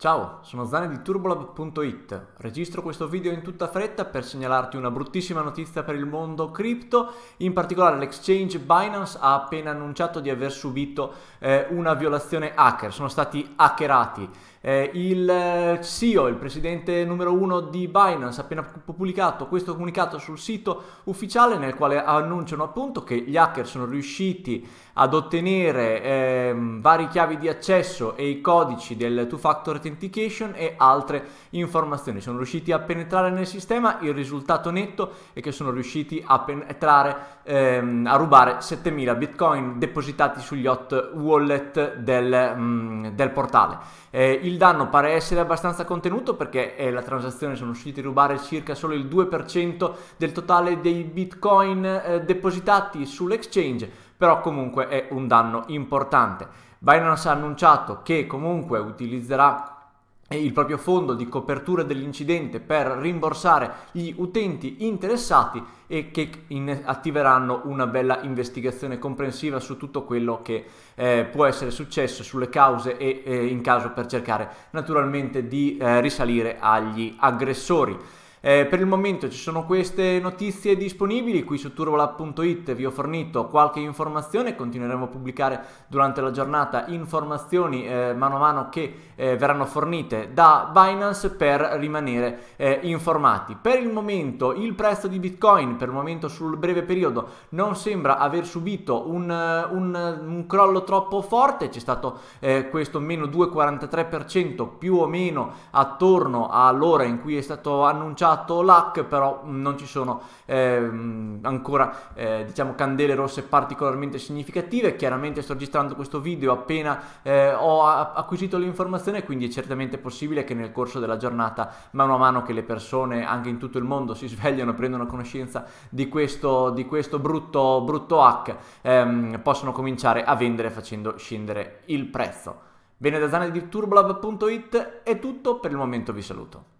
Ciao, sono Zane di Turbolab.it. Registro questo video in tutta fretta per segnalarti una bruttissima notizia per il mondo cripto. In particolare l'exchange Binance ha appena annunciato di aver subito eh, una violazione hacker. Sono stati hackerati. Eh, il eh, CEO, il presidente numero uno di Binance, ha appena pubblicato questo comunicato sul sito ufficiale nel quale annunciano appunto che gli hacker sono riusciti ad ottenere eh, vari chiavi di accesso e i codici del two-factor authentication e altre informazioni. Sono riusciti a penetrare nel sistema, il risultato netto è che sono riusciti a penetrare, ehm, a rubare 7000 bitcoin depositati sugli hot wallet del, mh, mm, del portale. Eh, il danno pare essere abbastanza contenuto perché eh, la transazione sono riusciti a rubare circa solo il 2% del totale dei bitcoin eh, depositati sull'exchange, però comunque è un danno importante. Binance ha annunciato che comunque utilizzerà il proprio fondo di copertura dell'incidente per rimborsare gli utenti interessati e che attiveranno una bella investigazione comprensiva su tutto quello che eh, può essere successo, sulle cause e eh, in caso per cercare naturalmente di eh, risalire agli aggressori. Eh, per il momento ci sono queste notizie disponibili, qui su turbolab.it vi ho fornito qualche informazione, continueremo a pubblicare durante la giornata informazioni eh, mano a mano che eh, verranno fornite da Binance per rimanere eh, informati. Per il momento il prezzo di Bitcoin, per il momento sul breve periodo, non sembra aver subito un, un, un crollo troppo forte, c'è stato eh, questo meno 2,43% più o meno attorno all'ora in cui è stato annunciato annunciato l'hack, però non ci sono ehm, ancora eh, diciamo candele rosse particolarmente significative. Chiaramente sto registrando questo video appena eh, ho acquisito l'informazione, quindi è certamente possibile che nel corso della giornata, mano a mano che le persone anche in tutto il mondo si svegliano, e prendono conoscenza di questo, di questo brutto, brutto hack, ehm, possono cominciare a vendere facendo scendere il prezzo. Bene da Zane di turbolab.it è tutto, per il momento vi saluto.